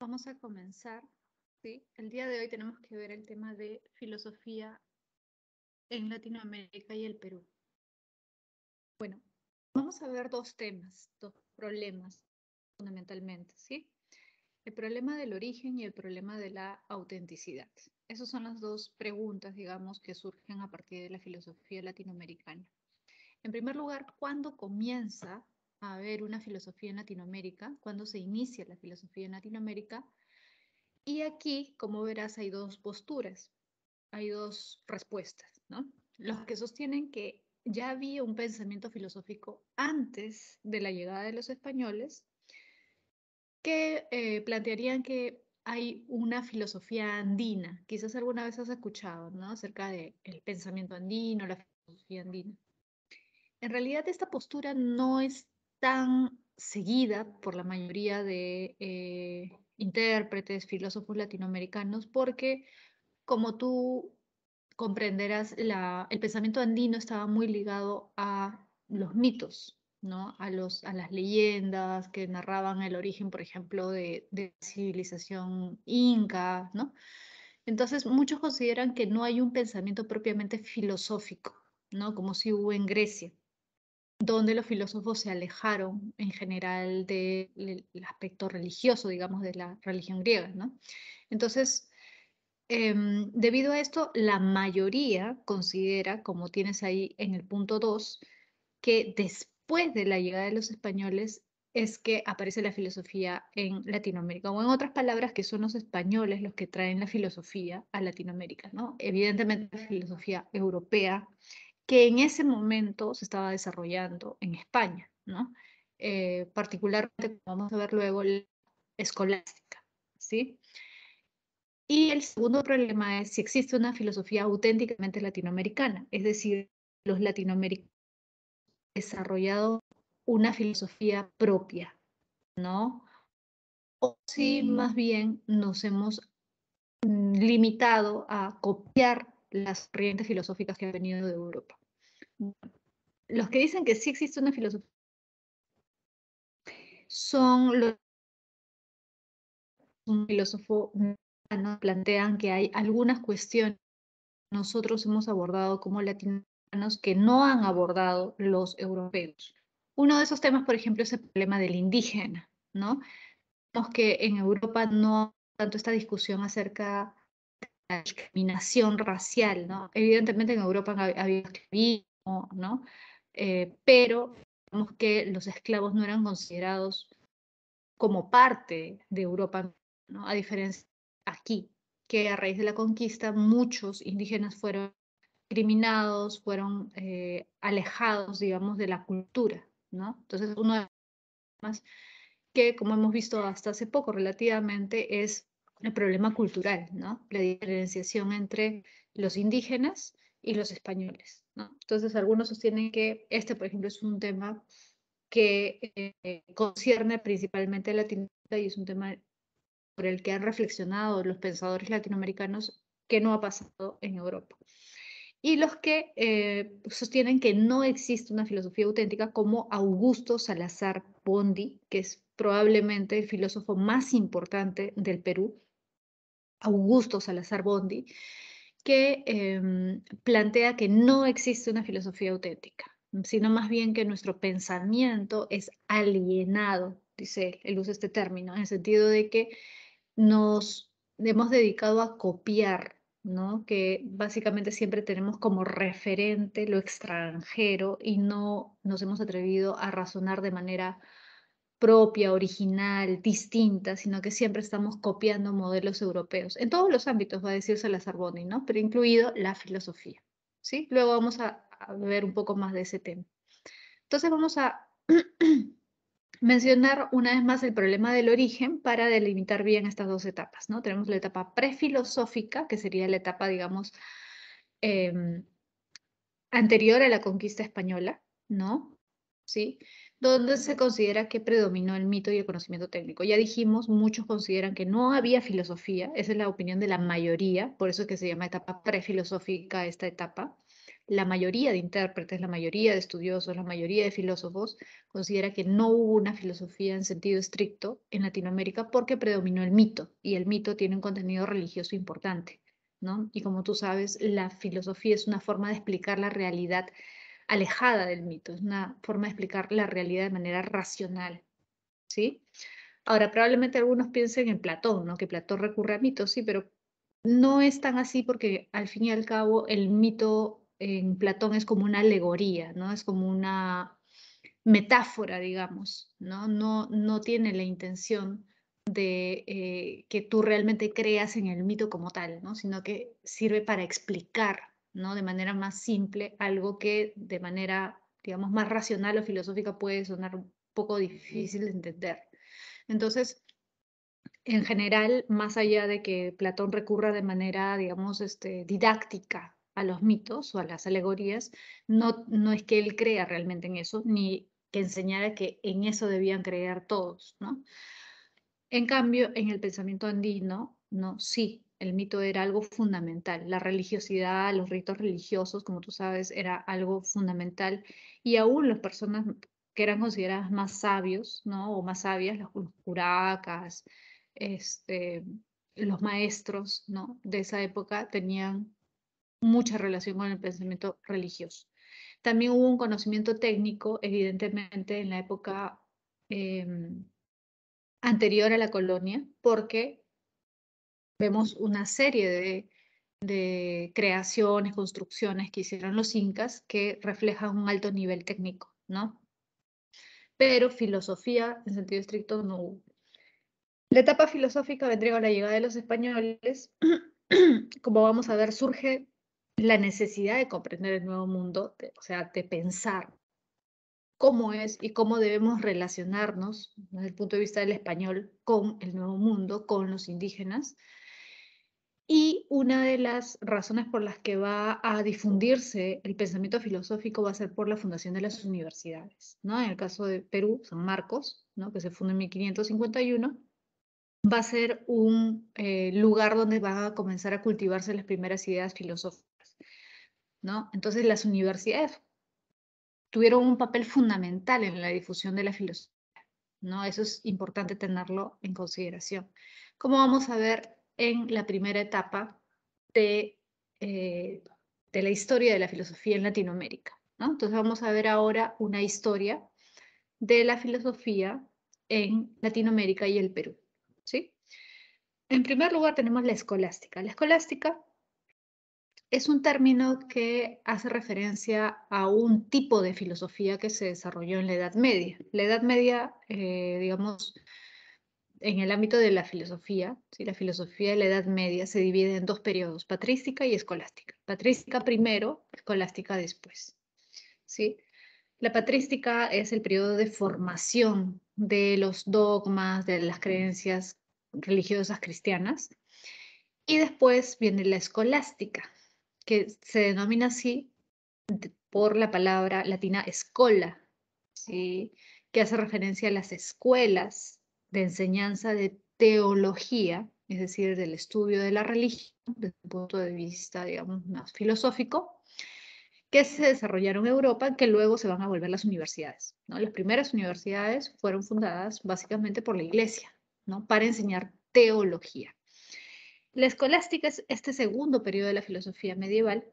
Vamos a comenzar. ¿sí? El día de hoy tenemos que ver el tema de filosofía en Latinoamérica y el Perú. Bueno, vamos a ver dos temas, dos problemas fundamentalmente, ¿sí? El problema del origen y el problema de la autenticidad. Esas son las dos preguntas, digamos, que surgen a partir de la filosofía latinoamericana. En primer lugar, ¿cuándo comienza a ver una filosofía en Latinoamérica, cuando se inicia la filosofía en Latinoamérica. Y aquí, como verás, hay dos posturas, hay dos respuestas, ¿no? Los que sostienen que ya había un pensamiento filosófico antes de la llegada de los españoles, que eh, plantearían que hay una filosofía andina. Quizás alguna vez has escuchado ¿no? acerca del pensamiento andino, la filosofía andina. En realidad esta postura no es tan seguida por la mayoría de eh, intérpretes, filósofos latinoamericanos, porque como tú comprenderás, el pensamiento andino estaba muy ligado a los mitos, ¿no? a, los, a las leyendas que narraban el origen, por ejemplo, de, de civilización inca. ¿no? Entonces, muchos consideran que no hay un pensamiento propiamente filosófico, ¿no? como si hubo en Grecia donde los filósofos se alejaron en general del aspecto religioso, digamos, de la religión griega. ¿no? Entonces, em, debido a esto, la mayoría considera, como tienes ahí en el punto 2, que después de la llegada de los españoles es que aparece la filosofía en Latinoamérica, o en otras palabras, que son los españoles los que traen la filosofía a Latinoamérica, ¿no? Evidentemente la filosofía europea que en ese momento se estaba desarrollando en España, ¿no? Eh, particularmente, como vamos a ver luego, la escolástica, ¿sí? Y el segundo problema es si existe una filosofía auténticamente latinoamericana, es decir, los latinoamericanos han desarrollado una filosofía propia, ¿no? O si más bien nos hemos limitado a copiar las corrientes filosóficas que han venido de Europa los que dicen que sí existe una filosofía son los un filósofo plantean que hay algunas cuestiones que nosotros hemos abordado como latinos que no han abordado los europeos. Uno de esos temas, por ejemplo, es el problema del indígena, ¿no? Vemos que en Europa no tanto esta discusión acerca de la discriminación racial, ¿no? Evidentemente en Europa había no, eh, pero digamos que los esclavos no eran considerados como parte de Europa, a diferencia aquí, que a raíz de la conquista muchos indígenas fueron discriminados, fueron eh, alejados, digamos, de la cultura, ¿no? Entonces, uno de los problemas que, como hemos visto hasta hace poco relativamente, es el problema cultural, ¿no? La diferenciación entre los indígenas y los españoles. ¿no? Entonces, algunos sostienen que este, por ejemplo, es un tema que eh, concierne principalmente a Latinoamérica y es un tema por el que han reflexionado los pensadores latinoamericanos que no ha pasado en Europa. Y los que eh, sostienen que no existe una filosofía auténtica como Augusto Salazar Bondi, que es probablemente el filósofo más importante del Perú, Augusto Salazar Bondi, que em, plantea que no existe una filosofía auténtica, sino más bien que nuestro pensamiento es alienado, dice él, uso usa este término, en el sentido de que nos hemos dedicado a copiar, ¿no? que básicamente siempre tenemos como referente lo extranjero y no nos hemos atrevido a razonar de manera propia, original, distinta, sino que siempre estamos copiando modelos europeos. En todos los ámbitos, va a decir Salazar Boni, ¿no? Pero incluido la filosofía, ¿sí? Luego vamos a, ver un poco más de ese tema. Entonces vamos a mencionar una vez más el problema del origen para delimitar bien estas dos etapas, ¿no? Tenemos la etapa prefilosófica, que sería la etapa, digamos, em, anterior a la conquista española, ¿no? ¿Sí? donde se considera que predominó el mito y el conocimiento técnico. Ya dijimos, muchos consideran que no había filosofía, esa es la opinión de la mayoría, por eso es que se llama etapa prefilosófica esta etapa. La mayoría de intérpretes, la mayoría de estudiosos, la mayoría de filósofos considera que no hubo una filosofía en sentido estricto en Latinoamérica porque predominó el mito y el mito tiene un contenido religioso importante. ¿no? Y como tú sabes, la filosofía es una forma de explicar la realidad alejada del mito, es una forma de explicar la realidad de manera racional. ¿sí? Ahora, probablemente algunos piensen en Platón, ¿no? que Platón recurre a mitos, sí, pero no es tan así porque al fin y al cabo el mito en Platón es como una alegoría, ¿no? es como una metáfora, digamos, no, no, no tiene la intención de eh, que tú realmente creas en el mito como tal, ¿no? sino que sirve para explicar de manera más simple, algo que de manera, digamos, más racional o filosófica puede sonar un poco difícil de entender. Entonces, en general, más allá de que Platón recurra de manera, digamos, este, didáctica a los mitos o a las alegorías, no, no es que él crea realmente en eso, ni que enseñara que en eso debían creer todos, En cambio, en el pensamiento andino, no, sí, el mito era algo fundamental. La religiosidad, los ritos religiosos, como tú sabes, era algo fundamental. Y aún las personas que eran consideradas más sabios, ¿no? O más sabias, los, curacas, este, los maestros, ¿no? De esa época tenían mucha relación con el pensamiento religioso. También hubo un conocimiento técnico, evidentemente, en la época em, anterior a la colonia, porque Vemos una serie de, de creaciones, construcciones que hicieron los incas que reflejan un alto nivel técnico, ¿no? Pero filosofía en sentido estricto no hubo. La etapa filosófica vendría con la llegada de los españoles. Como vamos a ver, surge la necesidad de comprender el nuevo mundo, o sea, de pensar cómo es y cómo debemos relacionarnos desde el punto de vista del español con el nuevo mundo, con los indígenas. Y una de las razones por las que va a difundirse el pensamiento filosófico va a ser por la fundación de las universidades, ¿no? En el caso de Perú, San Marcos, ¿no? que se fundó en 1551, va a ser un eh, lugar donde van a comenzar a cultivarse las primeras ideas filosóficas, ¿no? Entonces las universidades tuvieron un papel fundamental en la difusión de la filosofía, ¿no? Eso es importante tenerlo en consideración. Como vamos a ver, en la primera etapa de, eh, de la historia de la filosofía en Latinoamérica. Entonces vamos a ver ahora una historia de la filosofía en Latinoamérica y el Perú. ¿sí? En primer lugar tenemos la escolástica. La escolástica es un término que hace referencia a un tipo de filosofía que se desarrolló en la Edad Media. La Edad Media, eh, digamos, en el ámbito de la filosofía, ¿sí? la filosofía de la Edad Media se divide en dos periodos, patrística y escolástica. Patrística primero, escolástica después. ¿sí? La patrística es el periodo de formación de los dogmas, de las creencias religiosas cristianas. Y después viene la escolástica, que se denomina así por la palabra latina escola, ¿sí? que hace referencia a las escuelas de enseñanza de teología, es decir, del estudio de la religión desde un punto de vista, digamos, más filosófico, que se desarrollaron en Europa, que luego se van a volver las universidades. ¿no? Las primeras universidades fueron fundadas básicamente por la iglesia, ¿no? para enseñar teología. La escolástica es este segundo periodo de la filosofía medieval,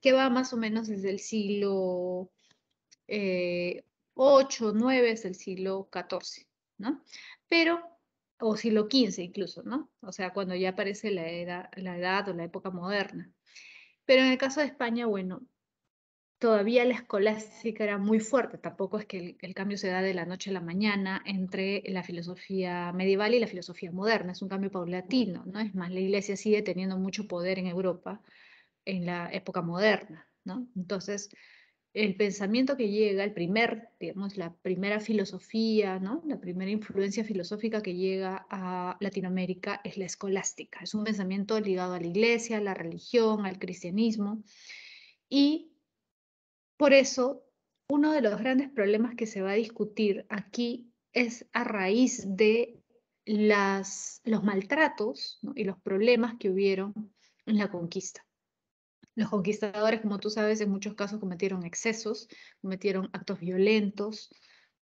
que va más o menos desde el siglo eh, 8, 9 hasta el siglo XIV. Pero, o siglo XV incluso, ¿no? O sea, cuando ya aparece la edad, la edad o la época moderna. Pero en el caso de España, bueno, todavía la escolástica era muy fuerte, tampoco es que el, cambio se da de la noche a la mañana entre la filosofía medieval y la filosofía moderna, es un cambio paulatino, ¿no? Es más, la iglesia sigue teniendo mucho poder en Europa en la época moderna, ¿no? Entonces, el pensamiento que llega, primer, la primera filosofía, La primera influencia filosófica que llega a Latinoamérica es la escolástica. Es un pensamiento ligado a la iglesia, a la religión, al cristianismo. Y por eso, uno de los grandes problemas que se va a discutir aquí es a raíz de los maltratos y los problemas que hubieron en la conquista. Los conquistadores, como tú sabes, en muchos casos cometieron excesos, cometieron actos violentos,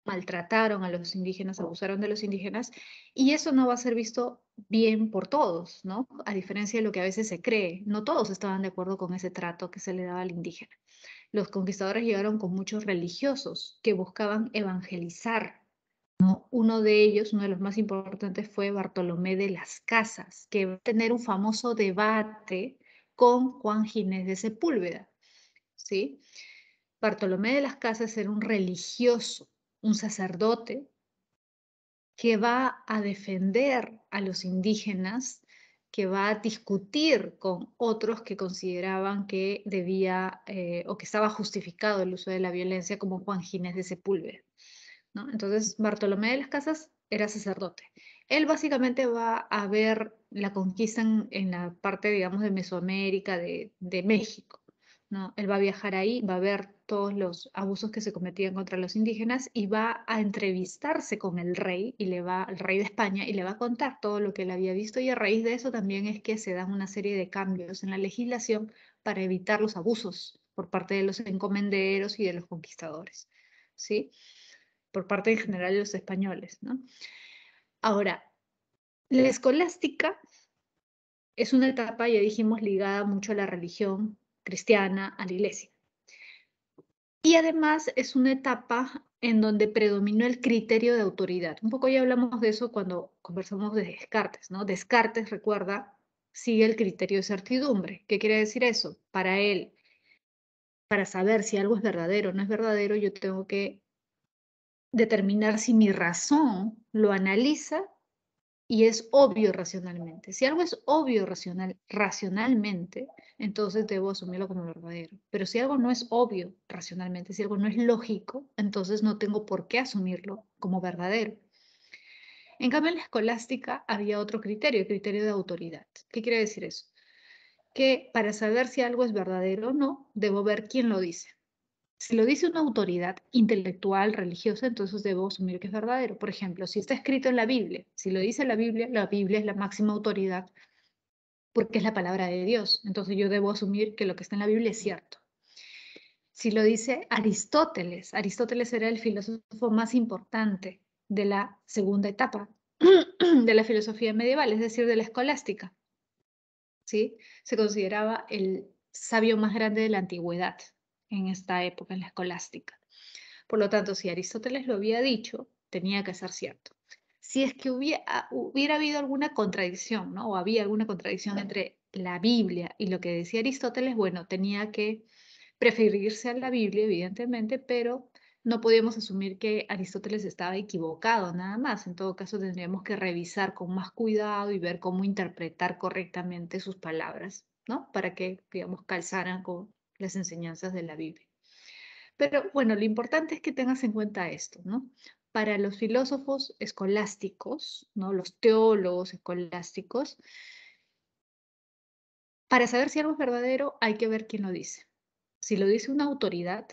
maltrataron a los indígenas, abusaron de los indígenas, y eso no va a ser visto bien por todos, ¿no? A diferencia de lo que a veces se cree, no todos estaban de acuerdo con ese trato que se le daba al indígena. Los conquistadores llegaron con muchos religiosos que buscaban evangelizar, ¿no? Uno de ellos, uno de los más importantes, fue Bartolomé de las Casas, que va a tener un famoso debate con Juan Ginés de Sepúlveda. ¿sí? Bartolomé de las Casas era un religioso, un sacerdote que va a defender a los indígenas, que va a discutir con otros que consideraban que debía eh, o que estaba justificado el uso de la violencia, como Juan Ginés de Sepúlveda. ¿no? Entonces, Bartolomé de las Casas era sacerdote. Él básicamente va a ver la conquistan en la parte, digamos, de Mesoamérica, de, México. ¿no? Él va a viajar ahí, va a ver todos los abusos que se cometían contra los indígenas y va a entrevistarse con el rey y le va al rey de España y le va a contar todo lo que él había visto y a raíz de eso también es que se dan una serie de cambios en la legislación para evitar los abusos por parte de los encomenderos y de los conquistadores, ¿sí? Por parte en general de los españoles, ¿no? Ahora, la escolástica es una etapa, ya dijimos, ligada mucho a la religión cristiana, a la iglesia. Y además es una etapa en donde predominó el criterio de autoridad. Un poco ya hablamos de eso cuando conversamos de Descartes, ¿no? Descartes, recuerda, sigue el criterio de certidumbre. ¿Qué quiere decir eso? Para él, para saber si algo es verdadero o no es verdadero, yo tengo que determinar si mi razón lo analiza y es obvio racionalmente. Si algo es obvio racional, racionalmente, entonces debo asumirlo como verdadero. Pero si algo no es obvio racionalmente, si algo no es lógico, entonces no tengo por qué asumirlo como verdadero. En cambio, en la escolástica había otro criterio, el criterio de autoridad. ¿Qué quiere decir eso? Que para saber si algo es verdadero o no, debo ver quién lo dice. Si lo dice una autoridad intelectual, religiosa, entonces debo asumir que es verdadero. Por ejemplo, si está escrito en la Biblia, si lo dice la Biblia, la Biblia es la máxima autoridad porque es la palabra de Dios. Entonces yo debo asumir que lo que está en la Biblia es cierto. Si lo dice Aristóteles, Aristóteles era el filósofo más importante de la segunda etapa de la filosofía medieval, es decir, de la escolástica. ¿Sí? Se consideraba el sabio más grande de la antigüedad en esta época, en la escolástica. Por lo tanto, si Aristóteles lo había dicho, tenía que ser cierto. Si es que hubiera, ah, habido alguna contradicción, ¿no? O había alguna contradicción entre la Biblia y lo que decía Aristóteles, bueno, tenía que preferirse a la Biblia, evidentemente, pero no podíamos asumir que Aristóteles estaba equivocado nada más. En todo caso, tendríamos que revisar con más cuidado y ver cómo interpretar correctamente sus palabras, ¿no? Para que, digamos, calzaran con, las enseñanzas de la Biblia. Pero bueno, lo importante es que tengas en cuenta esto, ¿no? Para los filósofos escolásticos, ¿no? Los teólogos escolásticos, para saber si algo es verdadero hay que ver quién lo dice. Si lo dice una autoridad,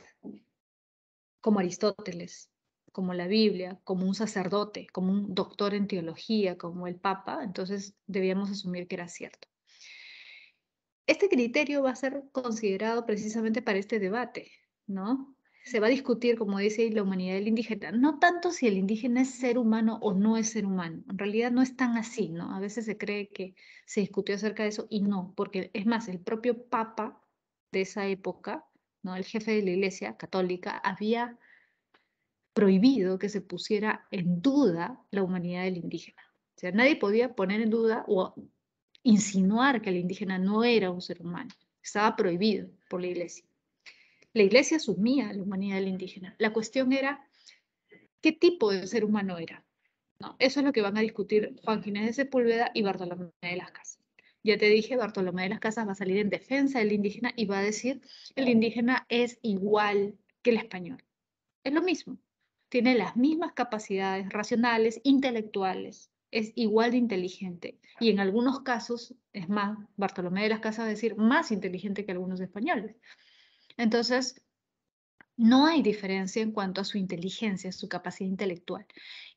como Aristóteles, como la Biblia, como un sacerdote, como un doctor en teología, como el Papa, entonces debíamos asumir que era cierto. Este criterio va a ser considerado precisamente para este debate, ¿no? Se va a discutir, como dice, la humanidad del indígena, no tanto si el indígena es ser humano o no es ser humano. En realidad no es tan así, ¿no? A veces se cree que se discutió acerca de eso y no, porque es más, el propio Papa de esa época, ¿no? El jefe de la Iglesia católica había prohibido que se pusiera en duda la humanidad del indígena. O sea, nadie podía poner en duda o insinuar que el indígena no era un ser humano. Estaba prohibido por la iglesia. La iglesia asumía la humanidad del indígena. La cuestión era qué tipo de ser humano era. Eso es lo que van a discutir Juan Ginés de Sepúlveda y Bartolomé de las Casas. Ya te dije, Bartolomé de las Casas va a salir en defensa del indígena y va a decir, el indígena es igual que el español. Es lo mismo. Tiene las mismas capacidades racionales, intelectuales, es igual de inteligente y en algunos casos, es más, Bartolomé de las Casas va a decir, más inteligente que algunos españoles. Entonces, no hay diferencia en cuanto a su inteligencia, su capacidad intelectual.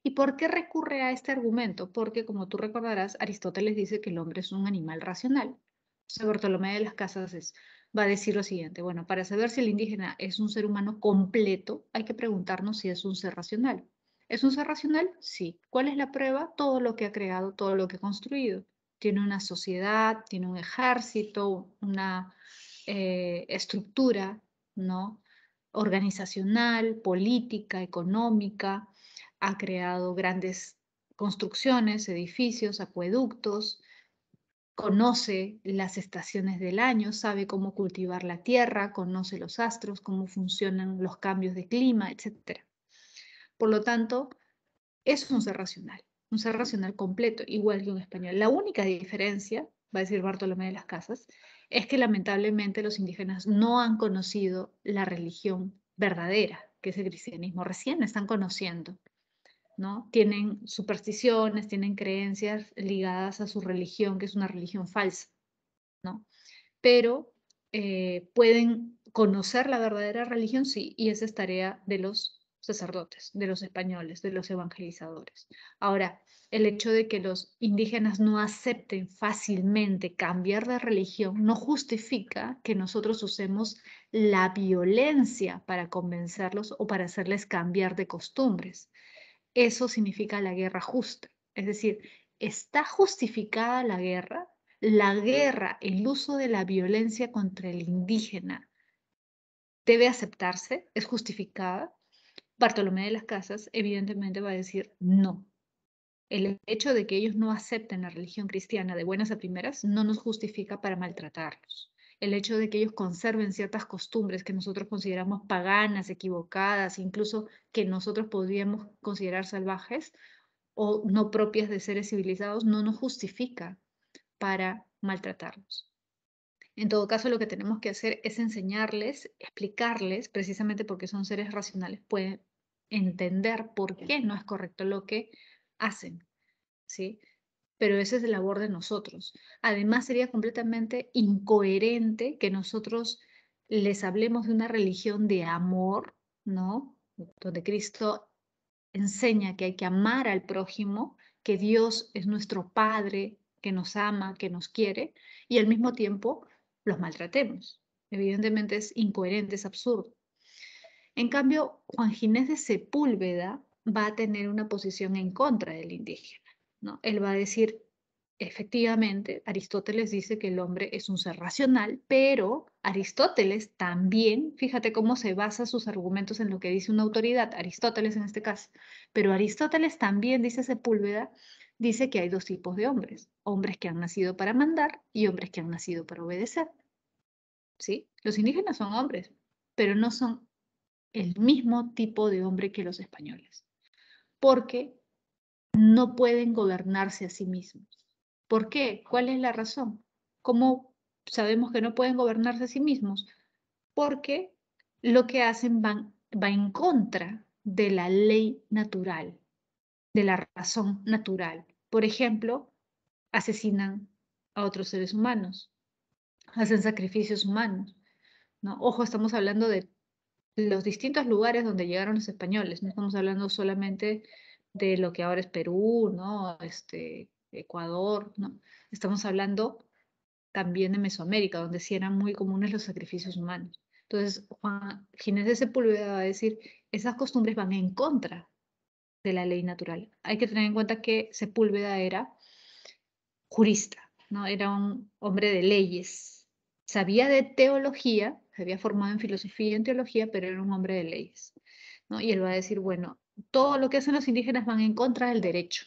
¿Y por qué recurre a este argumento? Porque, como tú recordarás, Aristóteles dice que el hombre es un animal racional. Entonces, Bartolomé de las Casas es, va a decir lo siguiente, bueno, para saber si el indígena es un ser humano completo, hay que preguntarnos si es un ser racional. ¿Es un ser racional? Sí. ¿Cuál es la prueba? Todo lo que ha creado, todo lo que ha construido. Tiene una sociedad, tiene un ejército, una eh, estructura, ¿no? Organizacional, política, económica. Ha creado grandes construcciones, edificios, acueductos, conoce las estaciones del año, sabe cómo cultivar la tierra, conoce los astros, cómo funcionan los cambios de clima, etc. Por lo tanto, es un ser racional, un ser racional completo, igual que un español. La única diferencia, va a decir Bartolomé de las Casas, es que lamentablemente los indígenas no han conocido la religión verdadera, que es el cristianismo, recién están conociendo. ¿no? Tienen supersticiones, tienen creencias ligadas a su religión, que es una religión falsa, ¿no? Pero eh, pueden conocer la verdadera religión, sí, y esa es tarea de los sacerdotes, de los españoles, de los evangelizadores. Ahora, el hecho de que los indígenas no acepten fácilmente cambiar de religión no justifica que nosotros usemos la violencia para convencerlos o para hacerles cambiar de costumbres. Eso significa la guerra justa. Es decir, ¿está justificada la guerra? La guerra, el uso de la violencia contra el indígena, debe aceptarse, es justificada. Bartolomé de las Casas evidentemente va a decir no. El hecho de que ellos no acepten la religión cristiana de buenas a primeras no nos justifica para maltratarlos. El hecho de que ellos conserven ciertas costumbres que nosotros consideramos paganas, equivocadas, incluso que nosotros podríamos considerar salvajes o no propias de seres civilizados, no nos justifica para maltratarlos. En todo caso, lo que tenemos que hacer es enseñarles, explicarles, precisamente porque son seres racionales, pueden entender por qué no es correcto lo que hacen, ¿sí? Pero esa es la labor de nosotros. Además, sería completamente incoherente que nosotros les hablemos de una religión de amor, ¿no? Donde Cristo enseña que hay que amar al prójimo, que Dios es nuestro Padre, que nos ama, que nos quiere, y al mismo tiempo los maltratemos. Evidentemente es incoherente, es absurdo. En cambio, Juan Ginés de Sepúlveda va a tener una posición en contra del indígena. ¿no? Él va a decir, efectivamente, Aristóteles dice que el hombre es un ser racional, pero Aristóteles también, fíjate cómo se basa sus argumentos en lo que dice una autoridad, Aristóteles en este caso, pero Aristóteles también dice Sepúlveda dice que hay dos tipos de hombres, hombres que han nacido para mandar y hombres que han nacido para obedecer. ¿Sí? Los indígenas son hombres, pero no son el mismo tipo de hombre que los españoles, porque no pueden gobernarse a sí mismos. ¿Por qué? ¿Cuál es la razón? ¿Cómo sabemos que no pueden gobernarse a sí mismos? Porque lo que hacen va en contra de la ley natural de la razón natural. Por ejemplo, asesinan a otros seres humanos, hacen sacrificios humanos. ¿no? Ojo, estamos hablando de los distintos lugares donde llegaron los españoles, no estamos hablando solamente de lo que ahora es Perú, ¿no? este, Ecuador, ¿no? estamos hablando también de Mesoamérica, donde sí eran muy comunes los sacrificios humanos. Entonces, Juan Ginés de Sepúlveda va a decir, esas costumbres van en contra de la ley natural. Hay que tener en cuenta que Sepúlveda era jurista, ¿no? era un hombre de leyes. Sabía de teología, se había formado en filosofía y en teología, pero era un hombre de leyes. ¿no? Y él va a decir, bueno, todo lo que hacen los indígenas van en contra del derecho,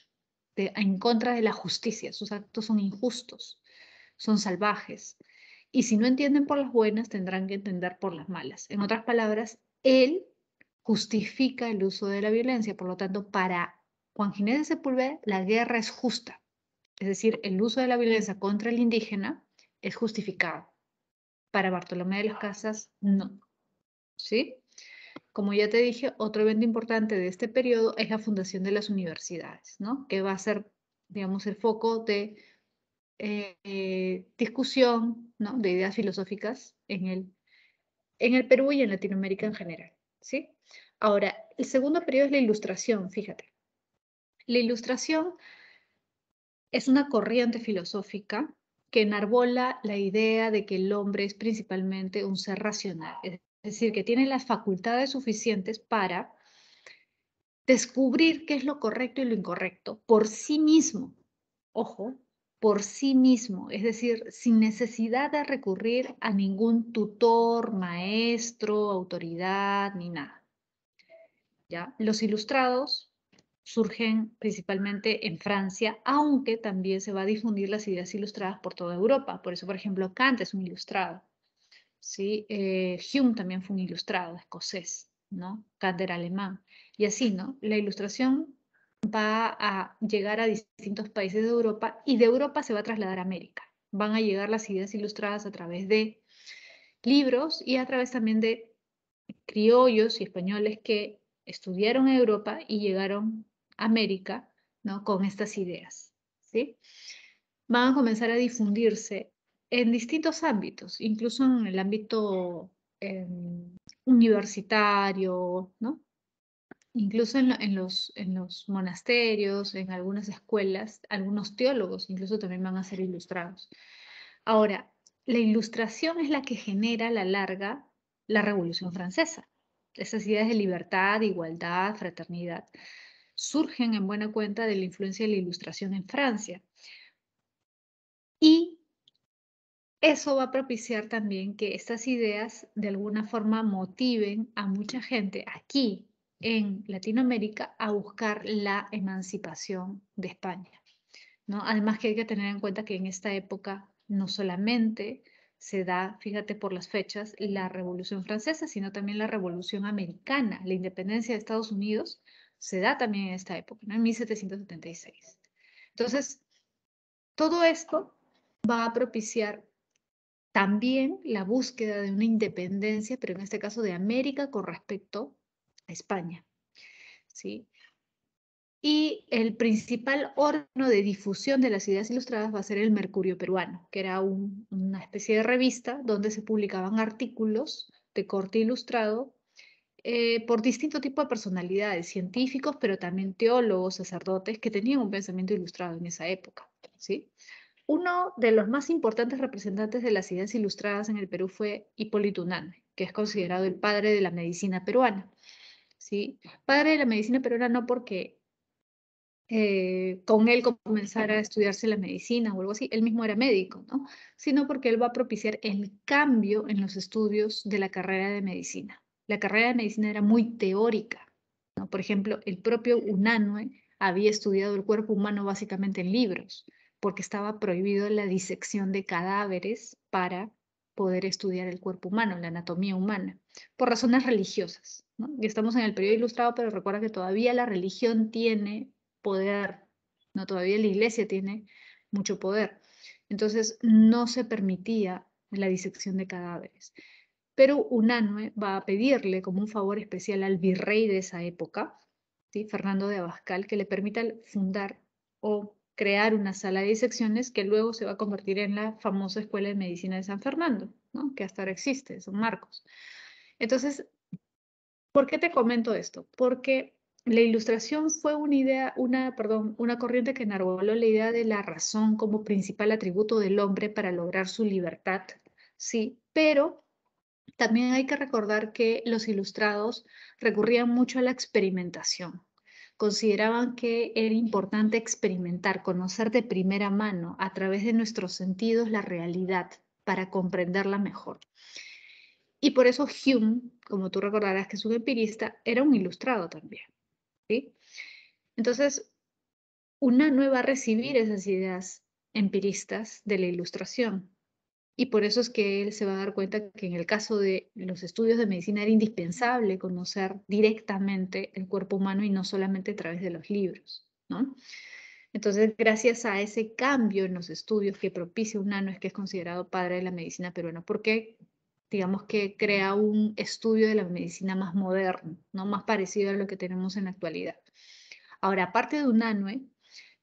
en contra de la justicia. Sus actos son injustos, son salvajes. Y si no entienden por las buenas, tendrán que entender por las malas. En otras palabras, él justifica el uso de la violencia. Por lo tanto, para Juan Ginés de Sepúlveda, la guerra es justa. Es decir, el uso de la violencia contra el indígena es justificado. Para Bartolomé de las Casas, no. ¿Sí? Como ya te dije, otro evento importante de este periodo es la fundación de las universidades, ¿no? Que va a ser, digamos, el foco de eh, eh, discusión ¿no? de ideas filosóficas en el, en el Perú y en Latinoamérica en general. ¿sí? Ahora, el segundo periodo es la ilustración, fíjate. La ilustración es una corriente filosófica que enarbola la idea de que el hombre es principalmente un ser racional, es decir, que tiene las facultades suficientes para descubrir qué es lo correcto y lo incorrecto por sí mismo. Ojo, por sí mismo, es decir, sin necesidad de recurrir a ningún tutor, maestro, autoridad, ni nada. Los ilustrados surgen principalmente en Francia, aunque también se va a difundir las ideas ilustradas por toda Europa. Por eso, por ejemplo, Kant es un ilustrado. ¿sí? Eh, Hume también fue un ilustrado escocés, ¿no? Kant era alemán. Y así, ¿no? La ilustración va a llegar a distintos países de Europa y de Europa se va a trasladar a América. Van a llegar las ideas ilustradas a través de libros y a través también de criollos y españoles que estudiaron en Europa y llegaron a América ¿no? con estas ideas. ¿sí? Van a comenzar a difundirse en distintos ámbitos, incluso en el ámbito em, universitario, ¿no? incluso en, los, en los monasterios, en algunas escuelas, algunos teólogos incluso también van a ser ilustrados. Ahora, la ilustración es la que genera a la larga la Revolución Francesa esas ideas de libertad, igualdad, fraternidad, surgen en buena cuenta de la influencia de la ilustración en Francia. Y eso va a propiciar también que estas ideas de alguna forma motiven a mucha gente aquí en Latinoamérica a buscar la emancipación de España. ¿no? Además que hay que tener en cuenta que en esta época no solamente se da, fíjate por las fechas, la Revolución Francesa, sino también la Revolución Americana. La independencia de Estados Unidos se da también en esta época, en 1776. Entonces, todo esto va a propiciar también la búsqueda de una independencia, pero en este caso de América con respecto a España. ¿sí? y el principal órgano de difusión de las ideas ilustradas va a ser el Mercurio Peruano, que era una especie de revista donde se publicaban artículos de corte ilustrado eh, por distinto tipo de personalidades, científicos, pero también teólogos, sacerdotes, que tenían un pensamiento ilustrado en esa época. ¿sí? Uno de los más importantes representantes de las ideas ilustradas en el Perú fue Hipólito Unanue, que es considerado el padre de la medicina peruana. ¿sí? Padre de la medicina peruana no porque eh, con él comenzar a estudiarse la medicina o algo así, él mismo era médico, ¿no? Sino porque él va a propiciar el cambio en los estudios de la carrera de medicina. La carrera de medicina era muy teórica, ¿no? Por ejemplo, el propio Unanue había estudiado el cuerpo humano básicamente en libros, porque estaba prohibido la disección de cadáveres para poder estudiar el cuerpo humano, la anatomía humana, por razones religiosas. ¿no? Y estamos en el periodo ilustrado, pero recuerda que todavía la religión tiene poder, no todavía la iglesia tiene mucho poder. Entonces no se permitía la disección de cadáveres. Pero Unanue va a pedirle como un favor especial al virrey de esa época, ¿sí? Fernando de Abascal, que le permita fundar o crear una sala de disecciones que luego se va a convertir en la famosa Escuela de Medicina de San Fernando, ¿no? que hasta ahora existe, son Marcos. Entonces, ¿por qué te comento esto? Porque la ilustración fue una idea, una, corriente que enarboló la idea de la razón como principal atributo del hombre para lograr su libertad, sí, pero también hay que recordar que los ilustrados recurrían mucho a la experimentación. Consideraban que era importante experimentar, conocer de primera mano, a través de nuestros sentidos, la realidad para comprenderla mejor. Y por eso Hume, como tú recordarás que es un empirista, era un ilustrado también. Entonces, una va a recibir esas ideas empiristas de la ilustración. Y por eso es que él se va a dar cuenta que en el caso de los estudios de medicina era indispensable conocer directamente el cuerpo humano y no solamente a través de los libros, ¿no? Entonces, gracias a ese cambio en los estudios que propicia Unano es que es considerado padre de la medicina peruana, ¿por qué? digamos que crea un estudio de la medicina más moderno, ¿no? más parecido a lo que tenemos en la actualidad. Ahora, aparte de Unanue,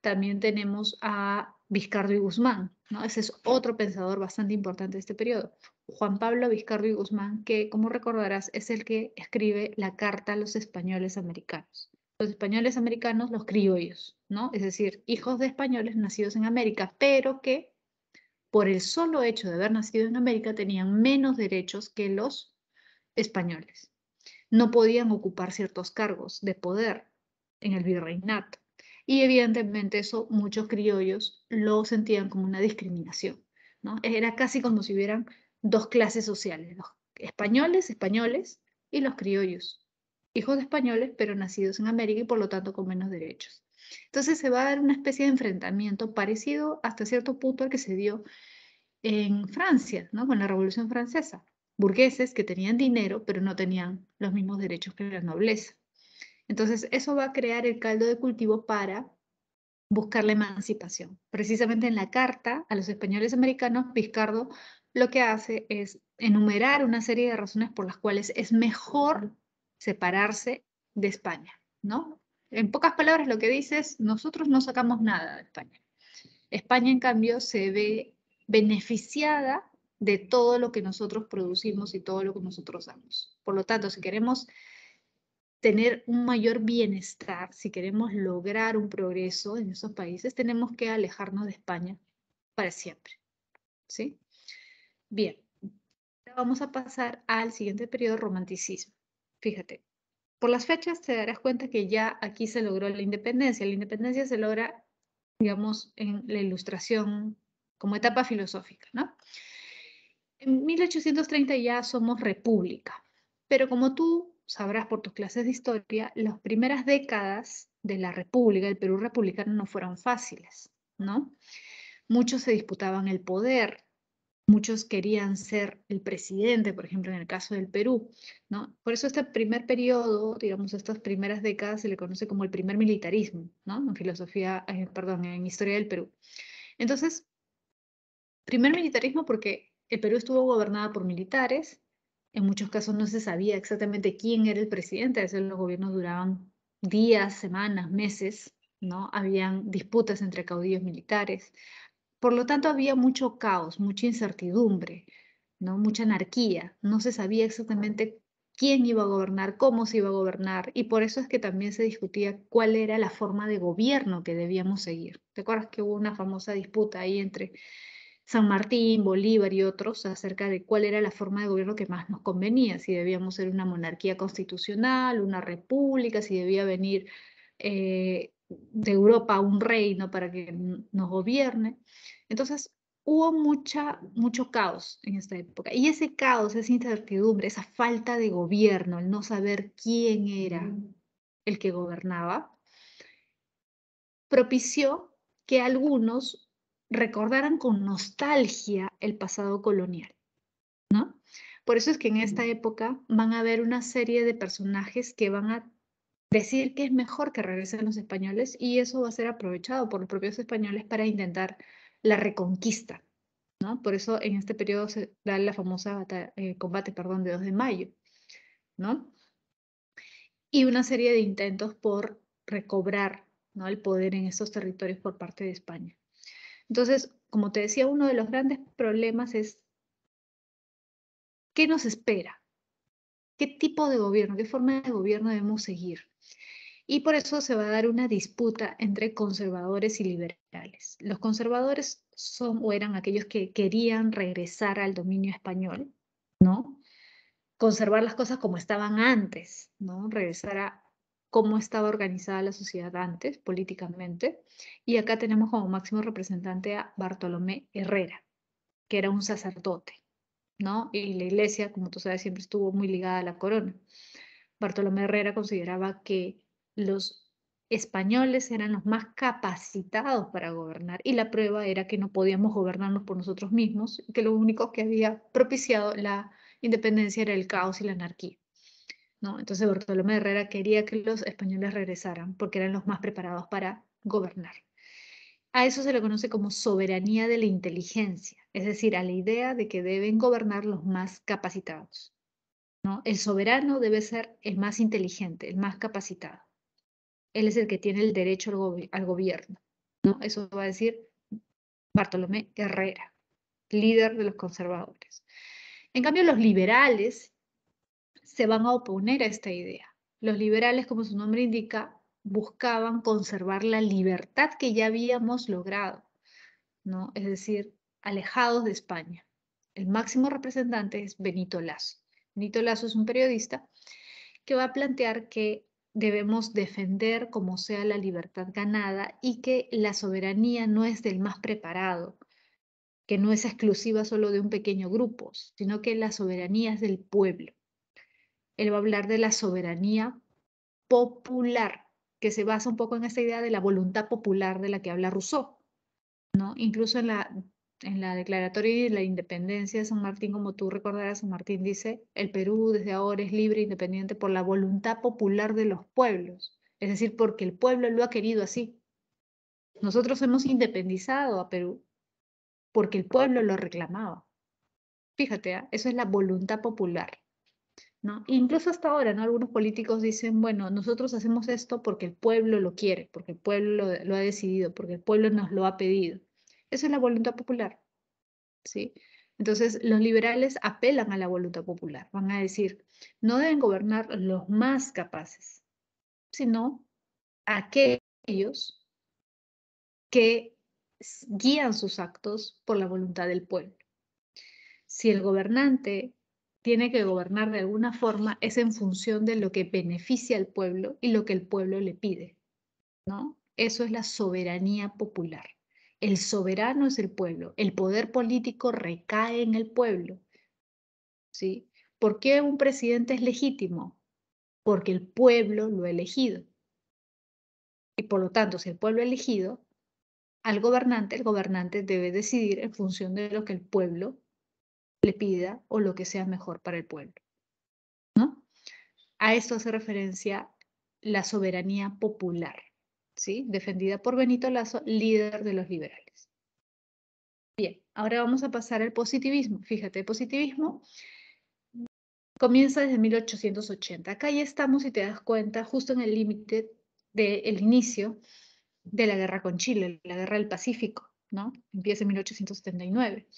también tenemos a Vizcardo y Guzmán, ¿no? ese es otro pensador bastante importante de este periodo. Juan Pablo Vizcardo y Guzmán, que como recordarás es el que escribe la carta a los españoles americanos. Los españoles americanos, los criollos, ¿no? Es decir, hijos de españoles nacidos en América, pero que por el solo hecho de haber nacido en América, tenían menos derechos que los españoles. No podían ocupar ciertos cargos de poder en el virreinato. Y evidentemente eso muchos criollos lo sentían como una discriminación. Era casi como si hubieran dos clases sociales, los españoles, españoles y los criollos, hijos de españoles pero nacidos en América y por lo tanto con menos derechos. Entonces se va a dar una especie de enfrentamiento parecido hasta cierto punto al que se dio en Francia, ¿no? con la Revolución Francesa. Burgueses que tenían dinero, pero no tenían los mismos derechos que la nobleza. Entonces, eso va a crear el caldo de cultivo para buscar la emancipación. Precisamente en la carta a los españoles americanos, Piscardo lo que hace es enumerar una serie de razones por las cuales es mejor separarse de España, ¿no? en pocas palabras lo que dice es, nosotros no sacamos nada de España. España, en cambio, se ve beneficiada de todo lo que nosotros producimos y todo lo que nosotros damos. Por lo tanto, si queremos tener un mayor bienestar, si queremos lograr un progreso en esos países, tenemos que alejarnos de España para siempre. ¿Sí? Bien, vamos a pasar al siguiente periodo, romanticismo. Fíjate, por las fechas te darás cuenta que ya aquí se logró la independencia. La independencia se logra, digamos, en la ilustración como etapa filosófica, ¿no? En 1830 ya somos república, pero como tú sabrás por tus clases de historia, las primeras décadas de la república, del Perú republicano, no fueron fáciles, ¿no? Muchos se disputaban el poder, Muchos querían ser el presidente, por ejemplo, en el caso del Perú. ¿no? Por eso este primer periodo, digamos, estas primeras décadas se le conoce como el primer militarismo, ¿no? en filosofía, eh, perdón, en historia del Perú. Entonces, primer militarismo porque el Perú estuvo gobernado por militares, en muchos casos no se sabía exactamente quién era el presidente, a veces los gobiernos duraban días, semanas, meses, ¿no? Habían disputas entre caudillos militares, por lo tanto, había mucho caos, mucha incertidumbre, ¿no? mucha anarquía. No se sabía exactamente quién iba a gobernar, cómo se iba a gobernar, y por eso es que también se discutía cuál era la forma de gobierno que debíamos seguir. ¿Te acuerdas que hubo una famosa disputa ahí entre San Martín, Bolívar y otros acerca de cuál era la forma de gobierno que más nos convenía, si debíamos ser una monarquía constitucional, una república, si debía venir eh, de Europa un reino para que nos gobierne. Entonces, hubo mucha, mucho caos en esta época. Y ese caos, esa incertidumbre, esa falta de gobierno, el no saber quién era el que gobernaba, propició que algunos recordaran con nostalgia el pasado colonial, ¿no? Por eso es que en esta época van a haber una serie de personajes que van a decir que es mejor que regresen los españoles y eso va a ser aprovechado por los propios españoles para intentar la reconquista. ¿no? Por eso en este periodo se da la famosa eh, combate perdón, de 2 de mayo. ¿no? Y una serie de intentos por recobrar ¿no? el poder en estos territorios por parte de España. Entonces, como te decía, uno de los grandes problemas es qué nos espera, qué tipo de gobierno, qué forma de gobierno debemos seguir y por eso se va a dar una disputa entre conservadores y liberales. Los conservadores son o eran aquellos que querían regresar al dominio español, ¿no? Conservar las cosas como estaban antes, ¿no? Regresar a cómo estaba organizada la sociedad antes políticamente. Y acá tenemos como máximo representante a Bartolomé Herrera, que era un sacerdote, ¿no? Y la iglesia, como tú sabes, siempre estuvo muy ligada a la corona. Bartolomé Herrera consideraba que los españoles eran los más capacitados para gobernar y la prueba era que no podíamos gobernarnos por nosotros mismos, que lo único que había propiciado la independencia era el caos y la anarquía. Entonces Bartolomé Herrera quería que los españoles regresaran porque eran los más preparados para gobernar. A eso se le conoce como soberanía de la inteligencia, es decir, a la idea de que deben gobernar los más capacitados. El soberano debe ser el más inteligente, el más capacitado él es el que tiene el derecho al, gobierno, ¿no? Eso va a decir Bartolomé Herrera, líder de los conservadores. En cambio, los liberales se van a oponer a esta idea. Los liberales, como su nombre indica, buscaban conservar la libertad que ya habíamos logrado, ¿no? Es decir, alejados de España. El máximo representante es Benito Lazo. Benito Lazo es un periodista que va a plantear que debemos defender como sea la libertad ganada y que la soberanía no es del más preparado, que no es exclusiva solo de un pequeño grupo, sino que la soberanía es del pueblo. Él va a hablar de la soberanía popular, que se basa un poco en esta idea de la voluntad popular de la que habla Rousseau. ¿no? Incluso en la en la Declaratoria de la Independencia de San Martín, como tú recordarás, San Martín dice, el Perú desde ahora es libre e independiente por la voluntad popular de los pueblos, es decir, porque el pueblo lo ha querido así. Nosotros hemos independizado a Perú porque el pueblo lo reclamaba. Fíjate, ¿ah? eso es la voluntad popular. ¿No? Incluso hasta ahora, Algunos políticos dicen, bueno, nosotros hacemos esto porque el pueblo lo quiere, porque el pueblo lo, ha decidido, porque el pueblo nos lo ha pedido. Esa es la voluntad popular. Entonces, los liberales apelan a la voluntad popular. Van a decir, no deben gobernar los más capaces, sino aquellos que guían sus actos por la voluntad del pueblo. Si el gobernante tiene que gobernar de alguna forma, es en función de lo que beneficia al pueblo y lo que el pueblo le pide. ¿no? Eso es la soberanía popular. El soberano es el pueblo, el poder político recae en el pueblo. ¿Sí? ¿Por qué un presidente es legítimo? Porque el pueblo lo ha elegido. Y por lo tanto, si el pueblo ha elegido al gobernante, el gobernante debe decidir en función de lo que el pueblo le pida o lo que sea mejor para el pueblo. ¿no? A esto hace referencia la soberanía popular. ¿sí? defendida por Benito Lazo, líder de los liberales. Bien, ahora vamos a pasar al positivismo. Fíjate, positivismo comienza desde 1880. Acá ya estamos, si te das cuenta, justo en el límite del inicio de la guerra con Chile, la guerra del Pacífico, ¿no? Empieza en 1879.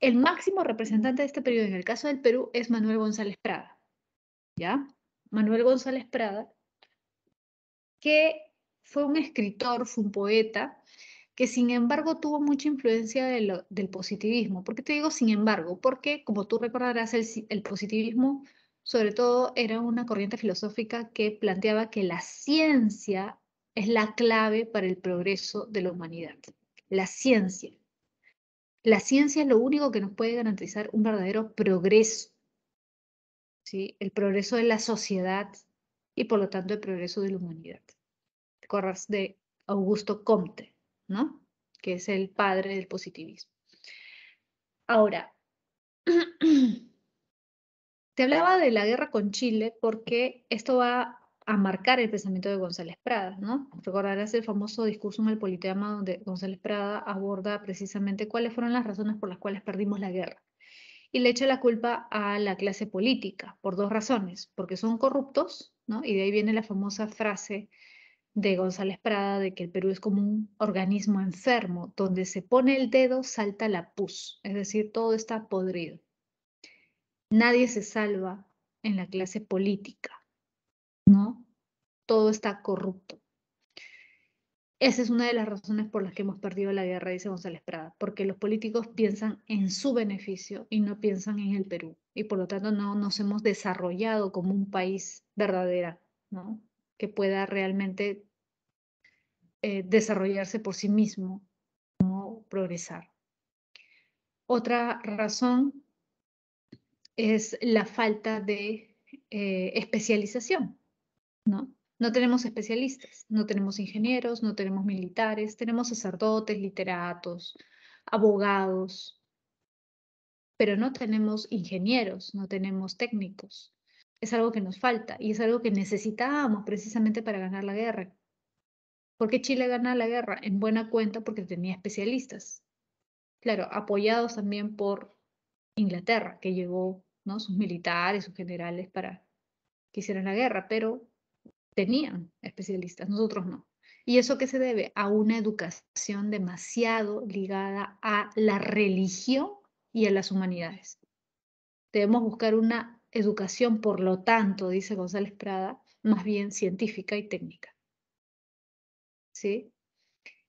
El máximo representante de este periodo en el caso del Perú es Manuel González Prada, ¿ya? Manuel González Prada que fue un escritor, fue un poeta, que sin embargo tuvo mucha influencia del positivismo. ¿Por qué te digo sin embargo? Porque, como tú recordarás, el, positivismo sobre todo era una corriente filosófica que planteaba que la ciencia es la clave para el progreso de la humanidad. La ciencia. La ciencia es lo único que nos puede garantizar un verdadero progreso. ¿sí? El progreso de la sociedad, y por lo tanto el progreso de la humanidad. ¿Te de Augusto Comte, ¿no? Que es el padre del positivismo. Ahora, te hablaba de la guerra con Chile porque esto va a marcar el pensamiento de González Prada, ¿no? Recordarás el famoso discurso en el Politeama donde González Prada aborda precisamente cuáles fueron las razones por las cuales perdimos la guerra. Y le echa la culpa a la clase política por dos razones, porque son corruptos y de ahí viene la famosa frase de González Prada de que el Perú es como un organismo enfermo, donde se pone el dedo salta la pus, es decir, todo está podrido. Nadie se salva en la clase política, ¿no? Todo está corrupto. Esa es una de las razones por las que hemos perdido la guerra, dice González Prada, porque los políticos piensan en su beneficio y no piensan en el Perú y por lo tanto no nos hemos desarrollado como un país verdadera, ¿no? que pueda realmente eh, desarrollarse por sí mismo, ¿no? progresar. Otra razón es la falta de eh, especialización. ¿no? no tenemos especialistas, no tenemos ingenieros, no tenemos militares, tenemos sacerdotes, literatos, abogados, pero no tenemos ingenieros, no tenemos técnicos. Es algo que nos falta y es algo que necesitábamos precisamente para ganar la guerra. ¿Por qué Chile gana la guerra? En buena cuenta porque tenía especialistas. Claro, apoyados también por Inglaterra, que llevó ¿no? sus militares, sus generales para que hicieran la guerra, pero tenían especialistas, nosotros no. ¿Y eso que se debe? A una educación demasiado ligada a la religión y a las humanidades. Debemos buscar una educación, por lo tanto, dice González Prada, más bien científica y técnica. ¿Sí?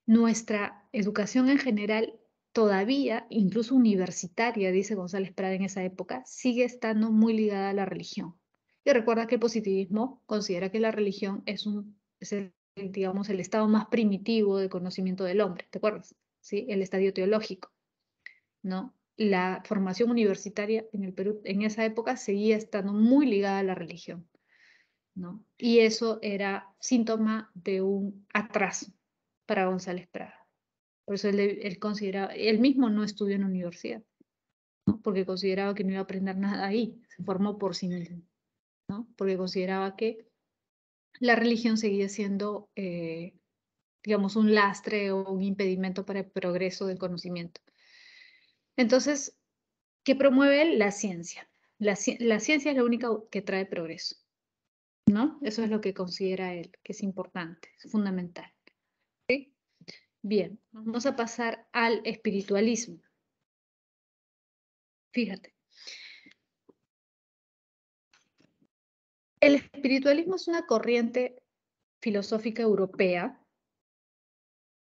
Nuestra educación en general todavía, incluso universitaria, dice González Prada en esa época, sigue estando muy ligada a la religión. Y recuerda que el positivismo considera que la religión es un el, digamos el estado más primitivo de conocimiento del hombre, ¿te acuerdas? Sí, el estadio teológico. ¿No? la formación universitaria en el Perú en esa época seguía estando muy ligada a la religión, ¿no? Y eso era síntoma de un atraso para González Prada. Por eso él, consideraba, él mismo no estudió en la universidad, ¿no? porque consideraba que no iba a aprender nada ahí, se formó por sí mismo, ¿no? Porque consideraba que la religión seguía siendo, eh, digamos, un lastre o un impedimento para el progreso del conocimiento. Entonces, ¿qué promueve la ciencia? La, ciencia es la única que trae progreso, ¿no? Eso es lo que considera él, que es importante, es fundamental. Bien, vamos a pasar al espiritualismo. Fíjate. El espiritualismo es una corriente filosófica europea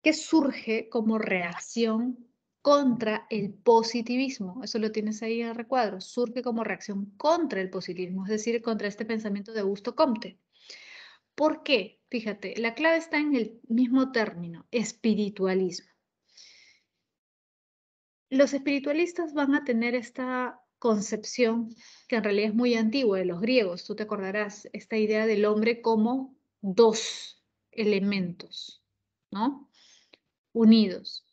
que surge como reacción contra el positivismo. Eso lo tienes ahí en el recuadro. Surge como reacción contra el positivismo, es decir, contra este pensamiento de Augusto Comte. ¿Por qué? Fíjate, la clave está en el mismo término, espiritualismo. Los espiritualistas van a tener esta concepción que en realidad es muy antigua de los griegos. Tú te acordarás esta idea del hombre como dos elementos, ¿no? Unidos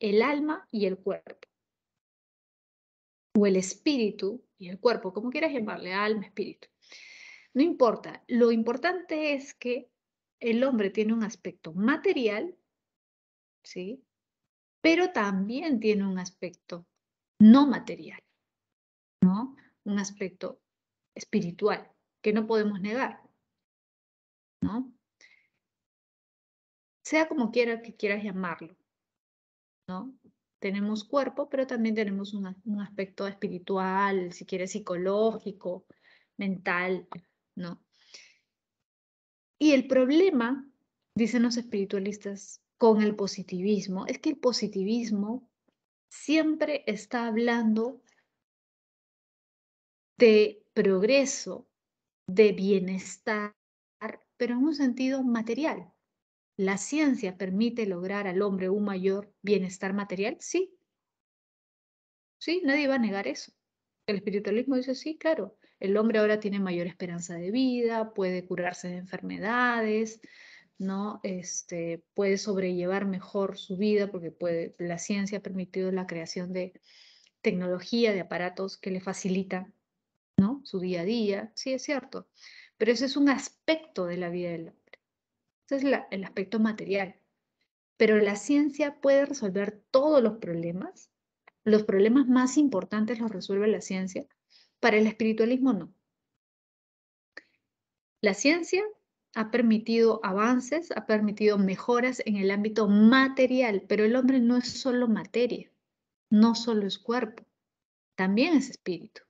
el alma y el cuerpo. O el espíritu y el cuerpo, como quieras llamarle, alma, espíritu. No importa, lo importante es que el hombre tiene un aspecto material, ¿sí? Pero también tiene un aspecto no material, ¿no? Un aspecto espiritual que no podemos negar, ¿no? Sea como quiera que quieras llamarlo, tenemos cuerpo, pero también tenemos un aspecto espiritual, si quieres, psicológico, mental, ¿no? Y el problema, dicen los espiritualistas, con el positivismo, es que el positivismo siempre está hablando de progreso, de bienestar, pero en un sentido material, ¿La ciencia permite lograr al hombre un mayor bienestar material? Sí. Sí, nadie va a negar eso. El espiritualismo dice, sí, claro, el hombre ahora tiene mayor esperanza de vida, puede curarse de enfermedades, ¿no? Este, puede sobrellevar mejor su vida porque puede, la ciencia ha permitido la creación de tecnología, de aparatos que le facilitan ¿no? su día a día, sí es cierto, pero ese es un aspecto de la vida del hombre es el aspecto material. Pero la ciencia puede resolver todos los problemas. Los problemas más importantes los resuelve la ciencia. Para el espiritualismo no. La ciencia ha permitido avances, ha permitido mejoras en el ámbito material, pero el hombre no es solo materia, no solo es cuerpo, también es espíritu.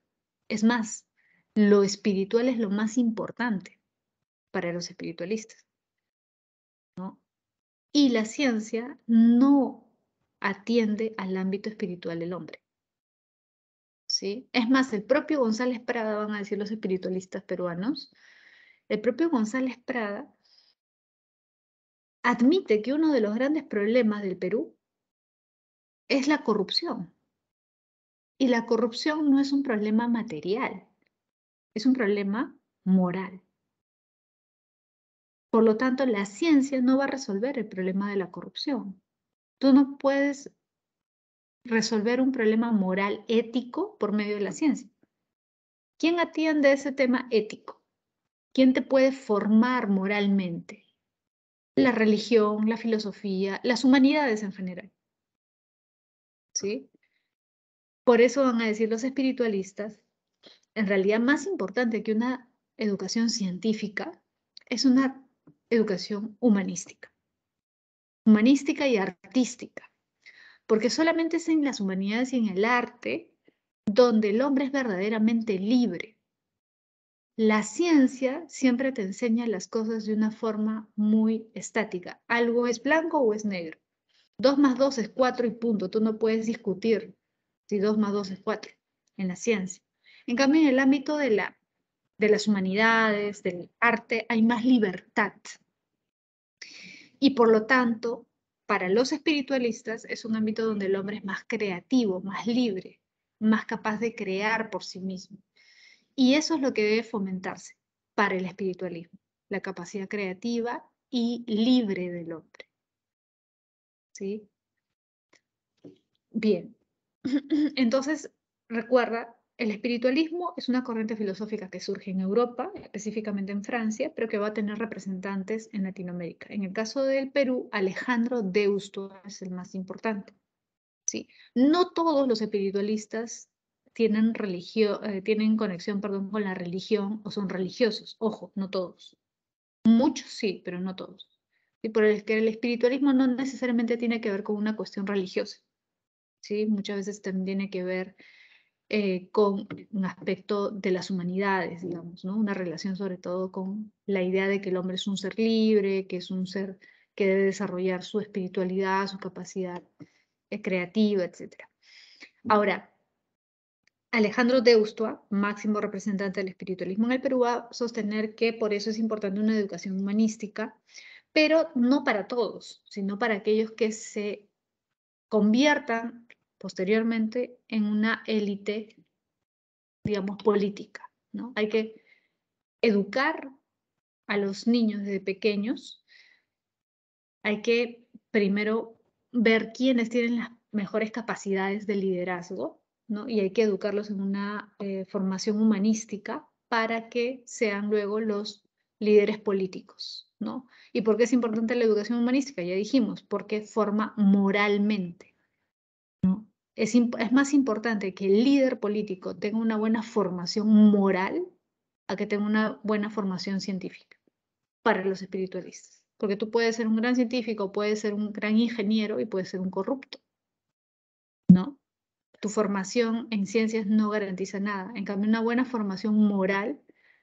Es más, lo espiritual es lo más importante para los espiritualistas. Y la ciencia no atiende al ámbito espiritual del hombre. ¿Sí? Es más, el propio González Prada, van a decir los espiritualistas peruanos, el propio González Prada admite que uno de los grandes problemas del Perú es la corrupción. Y la corrupción no es un problema material, es un problema moral. Por lo tanto, la ciencia no va a resolver el problema de la corrupción. Tú no puedes resolver un problema moral ético por medio de la ciencia. ¿Quién atiende ese tema ético? ¿Quién te puede formar moralmente? La religión, la filosofía, las humanidades en general. ¿Sí? Por eso van a decir los espiritualistas, en realidad más importante que una educación científica es una educación humanística. Humanística y artística. Porque solamente es en las humanidades y en el arte donde el hombre es verdaderamente libre. La ciencia siempre te enseña las cosas de una forma muy estática. Algo es blanco o es negro. Dos más dos es cuatro y punto. Tú no puedes discutir si dos más dos es cuatro en la ciencia. En cambio, en el ámbito de la de las humanidades, del arte, hay más libertad. Y por lo tanto, para los espiritualistas es un ámbito donde el hombre es más creativo, más libre, más capaz de crear por sí mismo. Y eso es lo que debe fomentarse para el espiritualismo, la capacidad creativa y libre del hombre. ¿Sí? Bien, entonces recuerda el espiritualismo es una corriente filosófica que surge en Europa, específicamente en Francia, pero que va a tener representantes en Latinoamérica. En el caso del Perú, Alejandro Deusto es el más importante. ¿sí? No todos los espiritualistas tienen, eh, tienen conexión perdón, con la religión o son religiosos. Ojo, no todos. Muchos sí, pero no todos. Y por el que el espiritualismo no necesariamente tiene que ver con una cuestión religiosa. ¿sí? Muchas veces también tiene que ver eh, con un aspecto de las humanidades, digamos, ¿no? una relación sobre todo con la idea de que el hombre es un ser libre, que es un ser que debe desarrollar su espiritualidad, su capacidad eh, creativa, etc. Ahora, Alejandro Deustua, máximo representante del espiritualismo en el Perú, va a sostener que por eso es importante una educación humanística, pero no para todos, sino para aquellos que se conviertan posteriormente en una élite, digamos, política. ¿no? Hay que educar a los niños desde pequeños. Hay que primero ver quiénes tienen las mejores capacidades de liderazgo, ¿no? Y hay que educarlos en una eh, formación humanística para que sean luego los líderes políticos, ¿no? ¿Y por qué es importante la educación humanística? Ya dijimos, porque forma moralmente es, más importante que el líder político tenga una buena formación moral a que tenga una buena formación científica para los espiritualistas. Porque tú puedes ser un gran científico, puedes ser un gran ingeniero y puedes ser un corrupto. ¿No? Tu formación en ciencias no garantiza nada. En cambio, una buena formación moral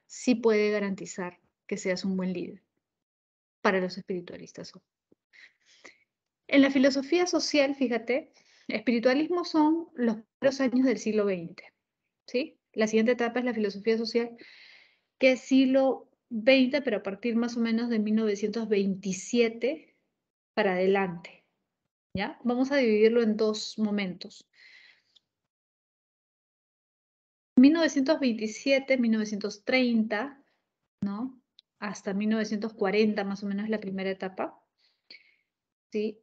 sí puede garantizar que seas un buen líder para los espiritualistas. En la filosofía social, fíjate, Espiritualismo son los primeros años del siglo XX. ¿sí? La siguiente etapa es la filosofía social, que es siglo XX, pero a partir más o menos de 1927 para adelante. ¿ya? Vamos a dividirlo en dos momentos. 1927, 1930, ¿no? Hasta 1940 más o menos la primera etapa. ¿sí?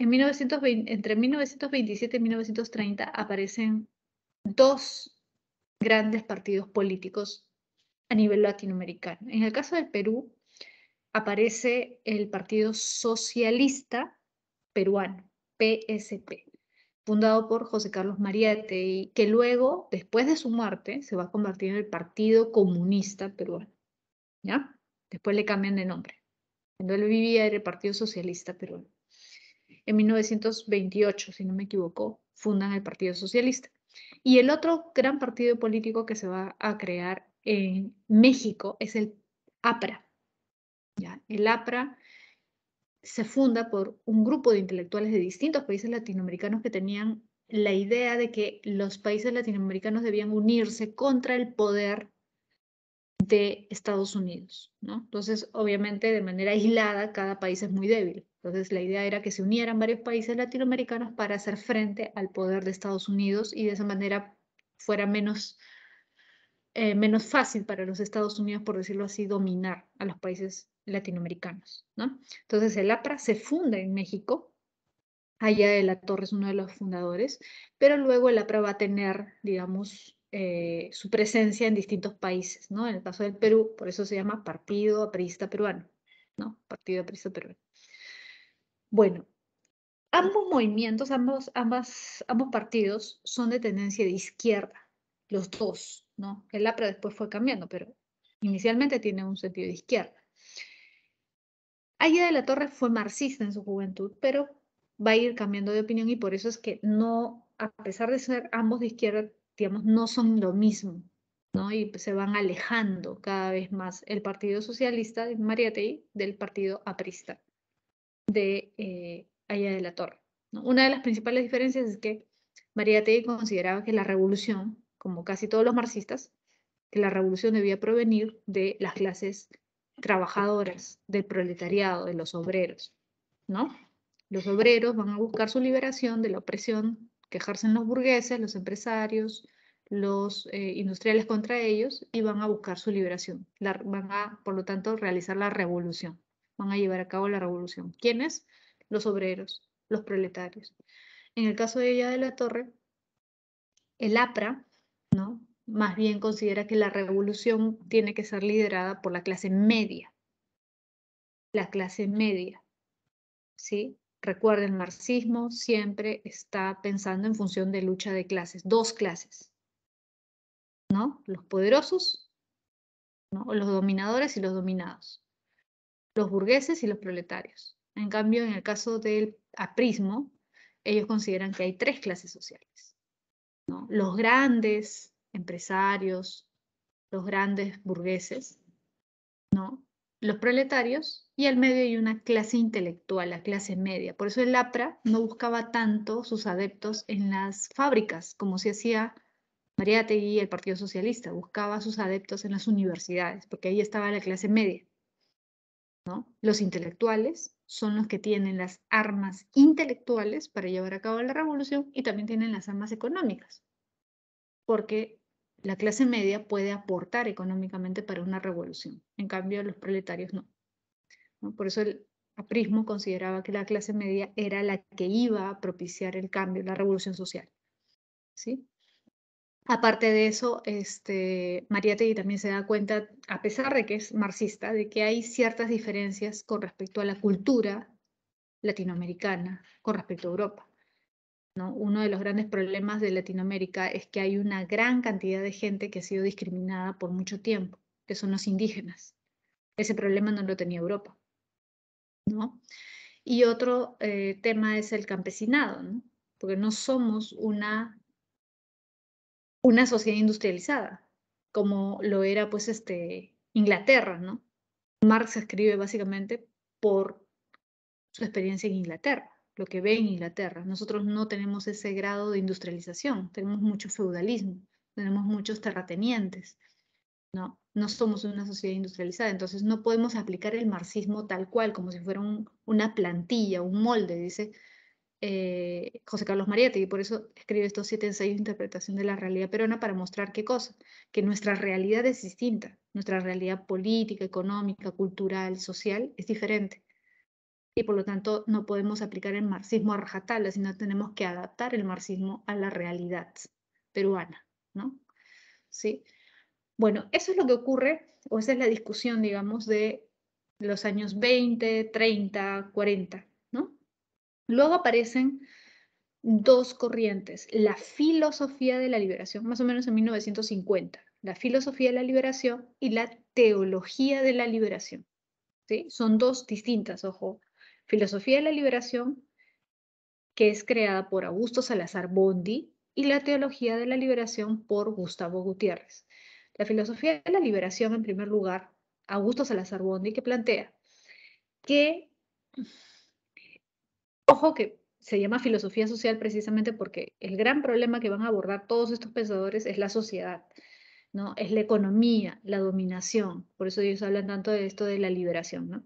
entre 1927 y 1930 aparecen dos grandes partidos políticos a nivel latinoamericano. En el caso del Perú, aparece el Partido Socialista Peruano, PSP, fundado por José Carlos Mariette, que luego, después de su muerte, se va a convertir en el Partido Comunista Peruano. ¿Ya? Después le cambian de nombre. Cuando él vivía era el Partido Socialista Peruano en 1928, si no me equivoco, fundan el Partido Socialista. Y el otro gran partido político que se va a crear en México es el APRA. El APRA se funda por un grupo de intelectuales de distintos países latinoamericanos que tenían la idea de que los países latinoamericanos debían unirse contra el poder de Estados Unidos, ¿no? Entonces, obviamente, de manera aislada, cada país es muy débil. Entonces, la idea era que se unieran varios países latinoamericanos para hacer frente al poder de Estados Unidos y de esa manera fuera menos, eh, menos fácil para los Estados Unidos, por decirlo así, dominar a los países latinoamericanos. ¿no? Entonces, el APRA se funda en México. Allá de la Torre es uno de los fundadores, pero luego el APRA va a tener, digamos, eh, su presencia en distintos países, ¿no? En el caso del Perú, por eso se llama Partido Aprista Peruano, ¿no? Partido Aprista Peruano. Bueno, ambos movimientos, ambos, ambas, ambos partidos son de tendencia de izquierda, los dos, ¿no? El APRA después fue cambiando, pero inicialmente tiene un sentido de izquierda. Aida de la Torre fue marxista en su juventud, pero va a ir cambiando de opinión y por eso es que no, a pesar de ser ambos de izquierda, digamos, no son lo mismo, ¿no? Y pues, se van alejando cada vez más el Partido Socialista de Mariategui del Partido Aprista de eh, Allá de la Torre. Una de las principales diferencias es que María Tegui consideraba que la revolución, como casi todos los marxistas, que la revolución debía provenir de las clases trabajadoras, del proletariado, de los obreros, ¿no? Los obreros van a buscar su liberación de la opresión que ejercen los burgueses, los empresarios, los eh, industriales contra ellos y van a buscar su liberación, van a, por lo tanto, realizar la revolución van a llevar a cabo la revolución. ¿Quiénes? Los obreros, los proletarios. En el caso de ella de la Torre, el APRA, ¿no? Más bien considera que la revolución tiene que ser liderada por la clase media. La clase media. ¿Sí? Recuerden, el marxismo siempre está pensando en función de lucha de clases, dos clases. ¿No? Los poderosos, los dominadores y los dominados los burgueses y los proletarios. En cambio, en el caso del aprismo, ellos consideran que hay tres clases sociales. Los grandes empresarios, los grandes burgueses, ¿no? los proletarios y al medio hay una clase intelectual, la clase media. Por eso el APRA no buscaba tanto sus adeptos en las fábricas como se hacía María y el Partido Socialista, buscaba sus adeptos en las universidades, porque ahí estaba la clase media. Los intelectuales son los que tienen las armas intelectuales para llevar a cabo la revolución y también tienen las armas económicas, porque la clase media puede aportar económicamente para una revolución, en cambio los proletarios no. ¿no? Por eso el aprismo consideraba que la clase media era la que iba a propiciar el cambio, la revolución social. ¿sí? Aparte de eso, este, Mariategui también se da cuenta, a pesar de que es marxista, de que hay ciertas diferencias con respecto a la cultura latinoamericana, con respecto a Europa. Uno de los grandes problemas de Latinoamérica es que hay una gran cantidad de gente que ha sido discriminada por mucho tiempo, que son los indígenas. Ese problema no lo tenía Europa. Y otro eh, tema es el campesinado, porque no somos una una sociedad industrializada, como lo era pues este, Inglaterra, ¿no? Marx escribe básicamente por su experiencia en Inglaterra, lo que ve en Inglaterra. Nosotros no tenemos ese grado de industrialización, tenemos mucho feudalismo, tenemos muchos terratenientes, ¿no? No somos una sociedad industrializada, entonces no podemos aplicar el marxismo tal cual, como si fuera una plantilla, un molde. Dice, eh, José Carlos Mariette, y por eso escribe estos siete ensayos de interpretación de la realidad peruana para mostrar qué cosa, que nuestra realidad es distinta, nuestra realidad política, económica, cultural, social es diferente. Y por lo tanto no podemos aplicar el marxismo a rajatabla, sino tenemos que adaptar el marxismo a la realidad peruana, ¿no? ¿Sí? Bueno, eso es lo que ocurre, o esa es la discusión, digamos, de los años 20, 30, 40 Luego aparecen dos corrientes, la filosofía de la liberación, más o menos en 1950, la filosofía de la liberación y la teología de la liberación. ¿sí? Son dos distintas, ojo. Filosofía de la liberación, que es creada por Augusto Salazar Bondi, y la teología de la liberación por Gustavo Gutiérrez. La filosofía de la liberación, en primer lugar, Augusto Salazar Bondi, que plantea que ojo que se llama filosofía social precisamente porque el gran problema que van a abordar todos estos pensadores es la sociedad, ¿no? Es la economía, la dominación. Por eso ellos hablan tanto de esto de la liberación, ¿no?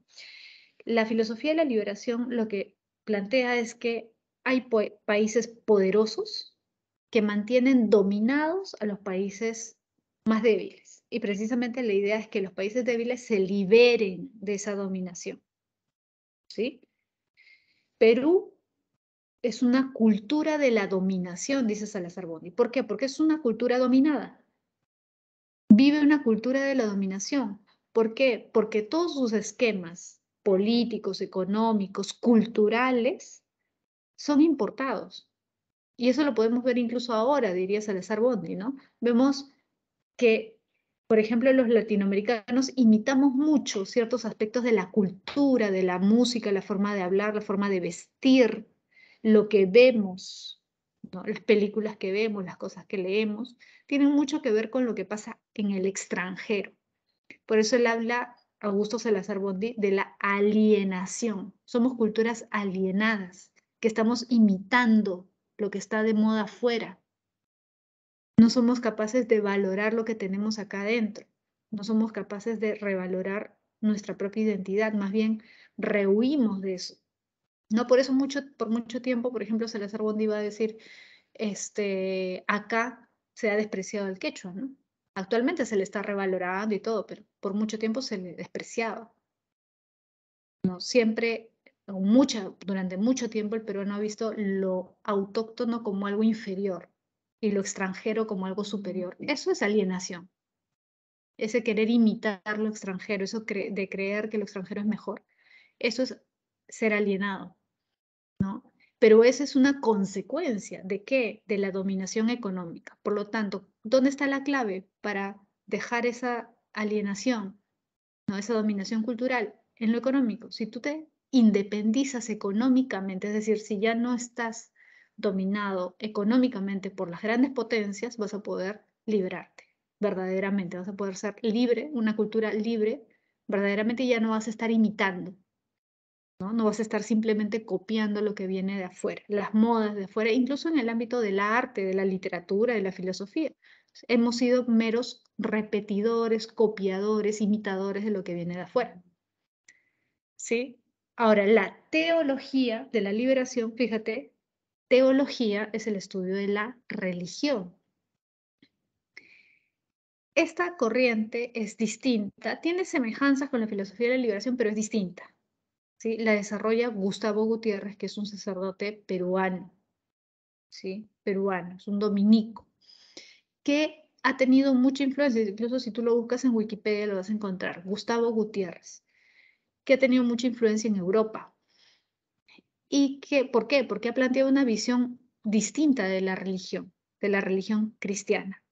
La filosofía de la liberación lo que plantea es que hay países poderosos que mantienen dominados a los países más débiles. Y precisamente la idea es que los países débiles se liberen de esa dominación. ¿Sí? Perú es una cultura de la dominación, dice Salazar Bondi. ¿Por qué? Porque es una cultura dominada. Vive una cultura de la dominación. ¿Por qué? Porque todos sus esquemas políticos, económicos, culturales, son importados. Y eso lo podemos ver incluso ahora, diría Salazar Bondi, ¿no? Vemos que por ejemplo, los latinoamericanos imitamos mucho ciertos aspectos de la cultura, de la música, la forma de hablar, la forma de vestir, lo que vemos, las películas que vemos, las cosas que leemos, tienen mucho que ver con lo que pasa en el extranjero. Por eso él habla, Augusto Salazar Bondi, de la alienación. Somos culturas alienadas, que estamos imitando lo que está de moda afuera, no somos capaces de valorar lo que tenemos acá adentro, no somos capaces de revalorar nuestra propia identidad, más bien rehuimos de eso. No por eso mucho, por mucho tiempo, por ejemplo, Salazar Bondi iba a decir, este, acá se ha despreciado el quechua, ¿no? Actualmente se le está revalorando y todo, pero por mucho tiempo se le despreciaba. No siempre, durante mucho tiempo el peruano ha visto lo autóctono como algo inferior, y lo extranjero como algo superior. Eso es alienación. Ese querer imitar lo extranjero, eso de creer que lo extranjero es mejor, eso es ser alienado, ¿no? Pero esa es una consecuencia de qué? De la dominación económica. Por lo tanto, ¿dónde está la clave para dejar esa alienación, ¿no? esa dominación cultural en lo económico? Si tú te independizas económicamente, es decir, si ya no estás dominado económicamente por las grandes potencias, vas a poder liberarte, verdaderamente, vas a poder ser libre, una cultura libre, verdaderamente ya no vas a estar imitando, ¿no? no vas a estar simplemente copiando lo que viene de afuera, las modas de afuera, incluso en el ámbito del arte, de la literatura, de la filosofía. Hemos sido meros repetidores, copiadores, imitadores de lo que viene de afuera. ¿Sí? Ahora, la teología de la liberación, fíjate, Teología es el estudio de la religión. Esta corriente es distinta, tiene semejanzas con la filosofía de la liberación, pero es distinta. ¿sí? La desarrolla Gustavo Gutiérrez, que es un sacerdote peruano, ¿sí? peruano, es un dominico, que ha tenido mucha influencia, incluso si tú lo buscas en Wikipedia lo vas a encontrar, Gustavo Gutiérrez, que ha tenido mucha influencia en Europa, y ¿por qué? Porque ha planteado una visión distinta de la religión, de la religión cristiana.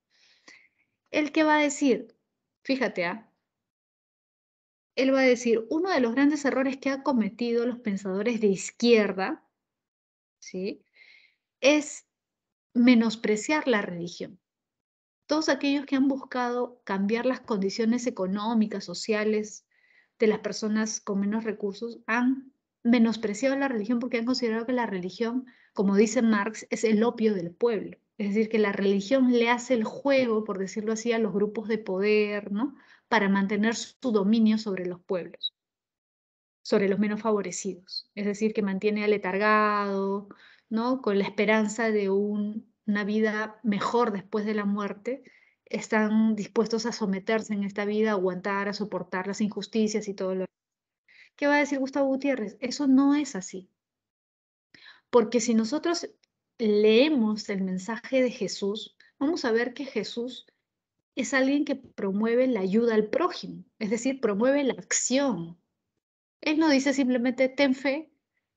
¿El que va a decir? Fíjate, ¿ah? él va a decir, uno de los grandes errores que ha cometido los pensadores de izquierda, ¿sí? Es menospreciar la religión. Todos aquellos que han buscado cambiar las condiciones económicas, sociales de las personas con menos recursos han menospreciado la religión porque han considerado que la religión, como dice Marx, es el opio del pueblo. Es decir, que la religión le hace el juego, por decirlo así, a los grupos de poder, ¿no? Para mantener su dominio sobre los pueblos, sobre los menos favorecidos. Es decir, que mantiene aletargado, ¿no? Con la esperanza de una vida mejor después de la muerte, están dispuestos a someterse en esta vida, a aguantar, a soportar las injusticias y todo lo ¿Qué va a decir Gustavo Gutiérrez? Eso no es así. Porque si nosotros leemos el mensaje de Jesús, vamos a ver que Jesús es alguien que promueve la ayuda al prójimo, es decir, promueve la acción. Él no dice simplemente ten fe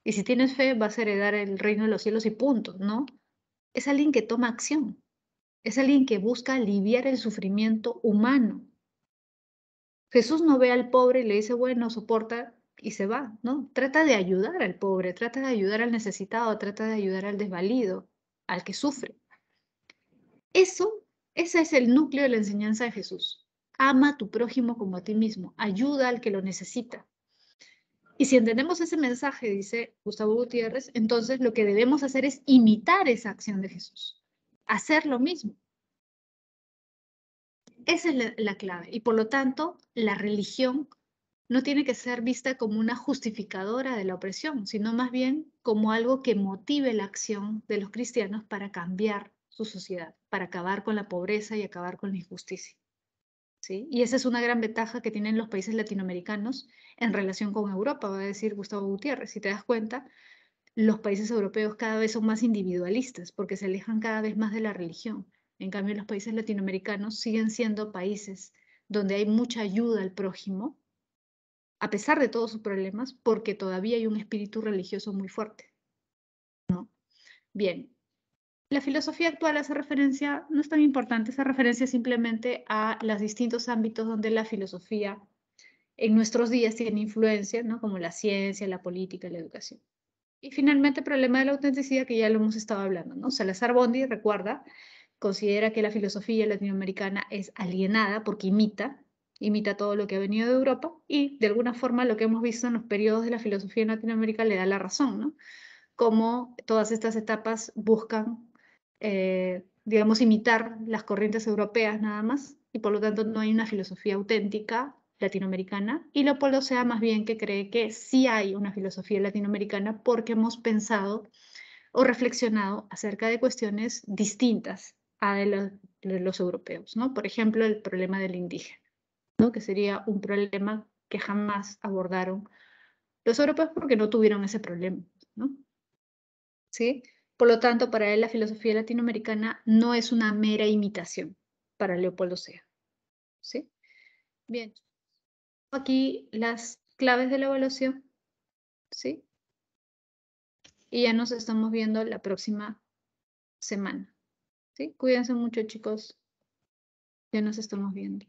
y si tienes fe vas a heredar el reino de los cielos y punto, ¿no? Es alguien que toma acción, es alguien que busca aliviar el sufrimiento humano. Jesús no ve al pobre y le dice, bueno, soporta y se va, ¿no? Trata de ayudar al pobre, trata de ayudar al necesitado, trata de ayudar al desvalido, al que sufre. Eso, ese es el núcleo de la enseñanza de Jesús. Ama a tu prójimo como a ti mismo, ayuda al que lo necesita. Y si entendemos ese mensaje, dice Gustavo Gutiérrez, entonces lo que debemos hacer es imitar esa acción de Jesús, hacer lo mismo. Esa es la, la clave. Y por lo tanto, la religión no tiene que ser vista como una justificadora de la opresión, sino más bien como algo que motive la acción de los cristianos para cambiar su sociedad, para acabar con la pobreza y acabar con la injusticia. ¿Sí? Y esa es una gran ventaja que tienen los países latinoamericanos en relación con Europa, va a decir Gustavo Gutiérrez. Si te das cuenta, los países europeos cada vez son más individualistas porque se alejan cada vez más de la religión. En cambio, los países latinoamericanos siguen siendo países donde hay mucha ayuda al prójimo a pesar de todos sus problemas, porque todavía hay un espíritu religioso muy fuerte. ¿no? Bien, la filosofía actual hace referencia, no es tan importante, hace referencia simplemente a los distintos ámbitos donde la filosofía en nuestros días tiene influencia, ¿no? como la ciencia, la política, la educación. Y finalmente, el problema de la autenticidad, que ya lo hemos estado hablando. ¿no? Salazar Bondi, recuerda, considera que la filosofía latinoamericana es alienada porque imita imita todo lo que ha venido de Europa y de alguna forma lo que hemos visto en los periodos de la filosofía en Latinoamérica le da la razón, ¿no? Como todas estas etapas buscan, eh, digamos, imitar las corrientes europeas nada más y por lo tanto no hay una filosofía auténtica latinoamericana y Leopoldo sea más bien que cree que sí hay una filosofía latinoamericana porque hemos pensado o reflexionado acerca de cuestiones distintas a de los europeos, ¿no? Por ejemplo, el problema del indígena que sería un problema que jamás abordaron los europeos porque no tuvieron ese problema. ¿Sí? Por lo tanto, para él la filosofía latinoamericana no es una mera imitación para Leopoldo Sea. ¿Sí? Bien, aquí las claves de la evaluación. ¿Sí? Y ya nos estamos viendo la próxima semana. ¿Sí? Cuídense mucho, chicos. Ya nos estamos viendo.